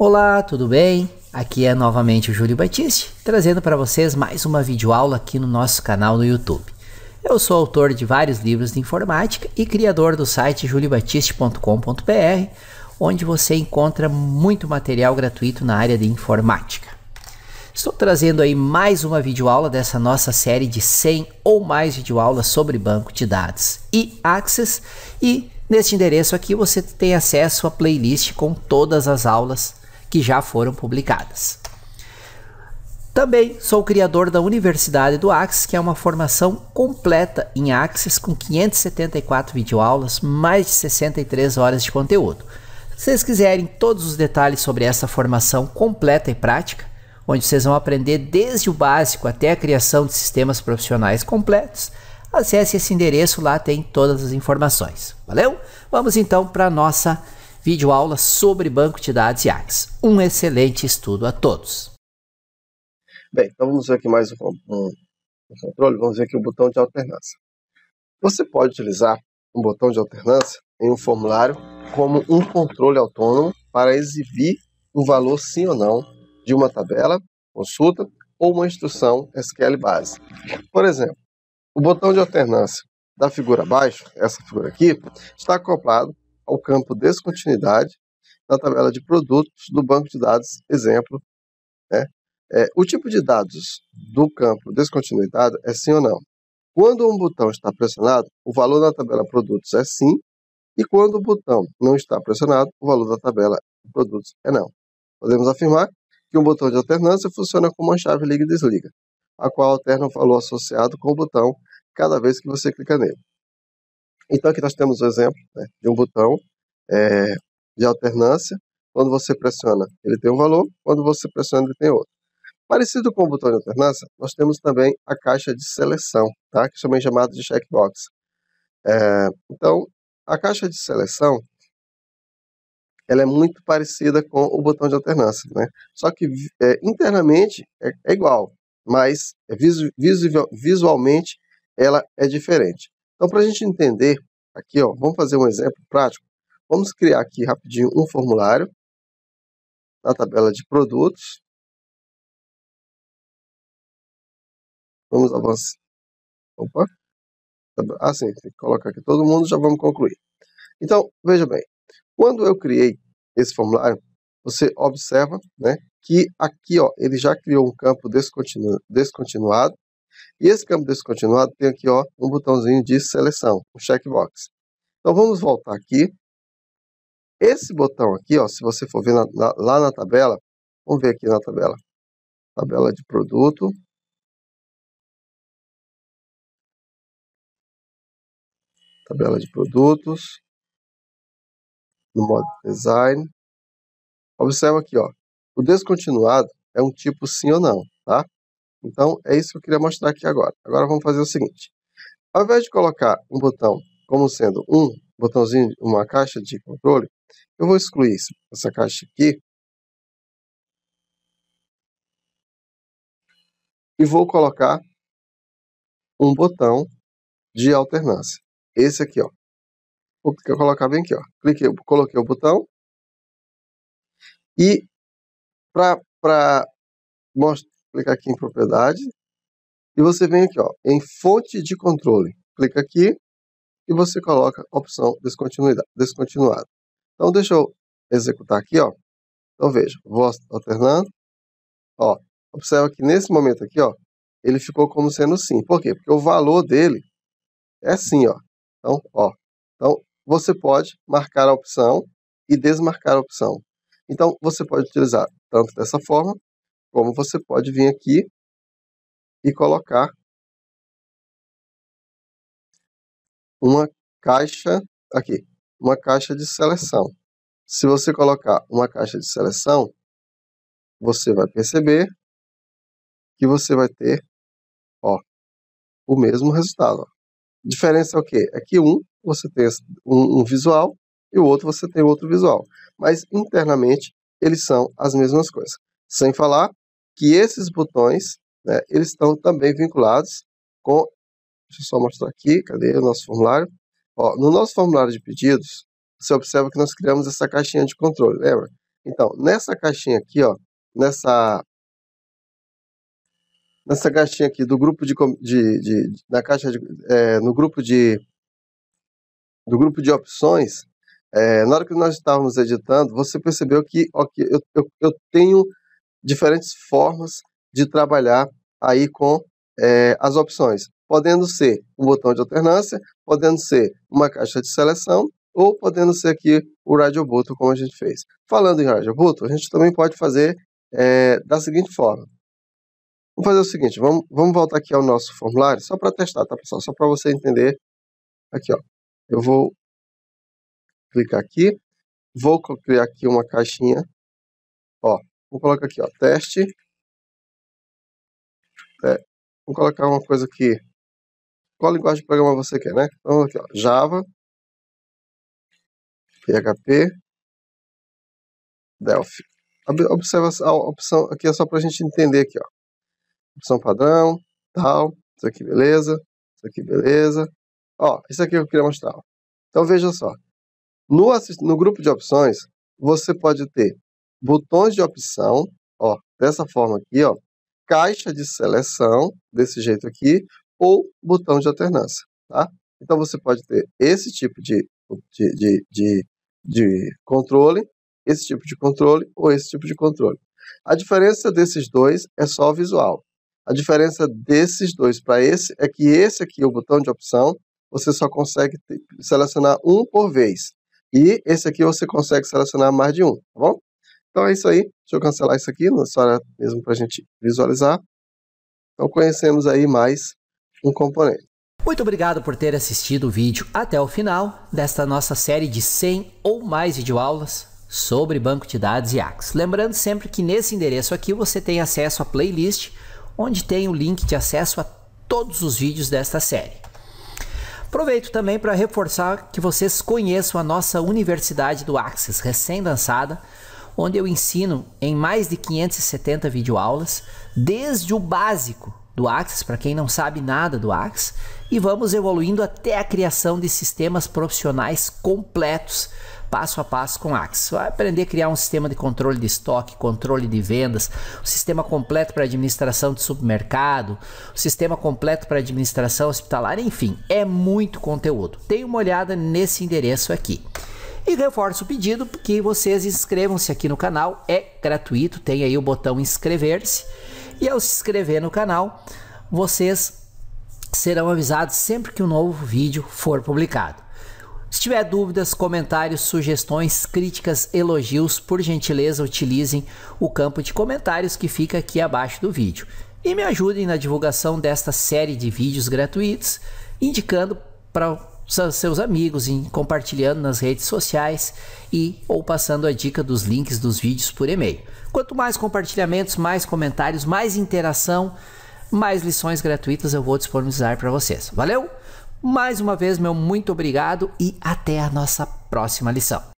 Olá, tudo bem? Aqui é novamente o Júlio Batiste, trazendo para vocês mais uma videoaula aqui no nosso canal no YouTube. Eu sou autor de vários livros de informática e criador do site juliobatiste.com.br, onde você encontra muito material gratuito na área de informática. Estou trazendo aí mais uma videoaula dessa nossa série de 100 ou mais videoaulas sobre banco de dados e Access e Neste endereço aqui você tem acesso à playlist com todas as aulas que já foram publicadas. Também sou criador da Universidade do Axis, que é uma formação completa em Axis com 574 videoaulas, mais de 63 horas de conteúdo. Se vocês quiserem todos os detalhes sobre essa formação completa e prática, onde vocês vão aprender desde o básico até a criação de sistemas profissionais completos, acesse esse endereço, lá tem todas as informações. Valeu? Vamos então para a nossa vídeo aula sobre banco de dados e AX. Um excelente estudo a todos. Bem, então vamos ver aqui mais um, um, um controle, vamos ver aqui o botão de alternância. Você pode utilizar um botão de alternância em um formulário como um controle autônomo para exibir o valor sim ou não de uma tabela, consulta ou uma instrução SQL base. Por exemplo, o botão de alternância da figura abaixo, essa figura aqui, está acoplado ao campo descontinuidade na tabela de produtos do banco de dados, exemplo. Né? É, o tipo de dados do campo descontinuidade é sim ou não. Quando um botão está pressionado, o valor da tabela produtos é sim, e quando o botão não está pressionado, o valor da tabela produtos é não. Podemos afirmar que um botão de alternância funciona como uma chave liga e desliga, a qual alterna o valor associado com o botão cada vez que você clica nele. Então aqui nós temos o um exemplo né, de um botão é, de alternância. Quando você pressiona, ele tem um valor. Quando você pressiona, ele tem outro. Parecido com o botão de alternância, nós temos também a caixa de seleção, tá? que também é chamada de checkbox. É, então, a caixa de seleção ela é muito parecida com o botão de alternância, né? só que é, internamente é, é, igual, mas visu, é visu, visualmente ela é diferente. Então, para a gente entender aqui, ó, vamos fazer um exemplo prático. Vamos criar aqui rapidinho um formulário na tabela de produtos. Vamos avançar. Opa. Ah, sim, tem que colocar aqui todo mundo, já vamos concluir. Então, veja bem, quando eu criei esse formulário, você observa né, que aqui ó, ele já criou um campo descontinu descontinuado, e esse campo descontinuado tem aqui ó, um botãozinho de seleção, um checkbox. Então vamos voltar aqui. Esse botão aqui, ó, se você for ver na, na, lá na tabela, vamos ver aqui na tabela. Tabela de produto. Tabela de produtos. No modo design. Observa aqui, ó. O descontinuado é um tipo sim ou não, tá? Então, é isso que eu queria mostrar aqui agora. Agora vamos fazer o seguinte. Ao invés de colocar um botão como sendo um botãozinho, uma caixa de controle, eu vou excluir isso, essa caixa aqui e vou colocar um botão de alternância. Esse aqui, ó. Vou colocar bem aqui, ó. Cliquei, coloquei o botão. E para clica aqui em propriedade e você vem aqui ó, em fonte de controle. Clica aqui e você coloca a opção descontinuada. Então deixa eu executar aqui, ó. Então veja, vou alternando. Ó, observa que nesse momento aqui, ó, ele ficou como sendo sim. Por quê? Porque o valor dele é sim, ó. Então, ó. Então você pode marcar a opção e desmarcar a opção. Então você pode utilizar tanto dessa forma como você pode vir aqui e colocar uma caixa aqui, uma caixa de seleção. Se você colocar uma caixa de seleção, você vai perceber que você vai ter ó, o mesmo resultado. Ó. diferença é o quê? É que um você tem um, um visual e o outro você tem outro visual. Mas internamente eles são as mesmas coisas. Sem falar que esses botões, né, eles estão também vinculados com, deixa eu só mostrar aqui, cadê o nosso formulário? Ó, no nosso formulário de pedidos, você observa que nós criamos essa caixinha de controle, lembra? Então, nessa caixinha aqui, ó, nessa nessa caixinha aqui do grupo de, de, de na caixa de, é, no grupo de do grupo de opções é, na hora que nós estávamos editando você percebeu que ok eu, eu, eu tenho diferentes formas de trabalhar aí com é, as opções, podendo ser um botão de alternância, podendo ser uma caixa de seleção ou podendo ser aqui o Radio Button, como a gente fez. Falando em Radio Button, a gente também pode fazer é, da seguinte forma. Vamos fazer o seguinte, vamos, vamos voltar aqui ao nosso formulário, só para testar, tá pessoal? Só para você entender. Aqui, ó. Eu vou clicar aqui, vou criar aqui uma caixinha, ó. Vou colocar aqui, ó, teste. É, vou colocar uma coisa aqui. Qual linguagem de programa você quer, né? Então, aqui, ó, Java, PHP, Delphi. Observa a opção aqui, é só para a gente entender aqui, ó. Opção padrão, tal, isso aqui, beleza, isso aqui, beleza. Ó, isso aqui eu queria mostrar. Ó. Então, veja só. No, no grupo de opções, você pode ter botões de opção, ó, dessa forma aqui, ó, caixa de seleção, desse jeito aqui, ou botão de alternância, tá? Então você pode ter esse tipo de, de, de, de, de controle, esse tipo de controle ou esse tipo de controle. A diferença desses dois é só o visual. A diferença desses dois para esse é que esse aqui, o botão de opção, você só consegue selecionar um por vez. E esse aqui você consegue selecionar mais de um, tá bom? Então é isso aí. Deixa eu cancelar isso aqui, é só né, mesmo para a gente visualizar. Então conhecemos aí mais um componente. Muito obrigado por ter assistido o vídeo até o final desta nossa série de 100 ou mais videoaulas sobre banco de dados e AX. Lembrando sempre que nesse endereço aqui você tem acesso à playlist, onde tem o link de acesso a todos os vídeos desta série. Aproveito também para reforçar que vocês conheçam a nossa Universidade do Axis recém-lançada, onde eu ensino em mais de 570 videoaulas, desde o básico do Axis, para quem não sabe nada do Axis, e vamos evoluindo até a criação de sistemas profissionais completos, passo a passo com Axis. Vai aprender a criar um sistema de controle de estoque, controle de vendas, um sistema completo para administração de supermercado, um sistema completo para administração hospitalar, enfim, é muito conteúdo. Tem uma olhada nesse endereço aqui. E reforço o pedido que vocês inscrevam-se aqui no canal, é gratuito, tem aí o botão inscrever-se. E ao se inscrever no canal, vocês serão avisados sempre que um novo vídeo for publicado. Se tiver dúvidas, comentários, sugestões, críticas, elogios, por gentileza utilizem o campo de comentários que fica aqui abaixo do vídeo. E me ajudem na divulgação desta série de vídeos gratuitos, indicando para seus amigos, em compartilhando nas redes sociais e ou passando a dica dos links dos vídeos por e-mail. Quanto mais compartilhamentos, mais comentários, mais interação, mais lições gratuitas eu vou disponibilizar para vocês. Valeu? Mais uma vez, meu muito obrigado e até a nossa próxima lição.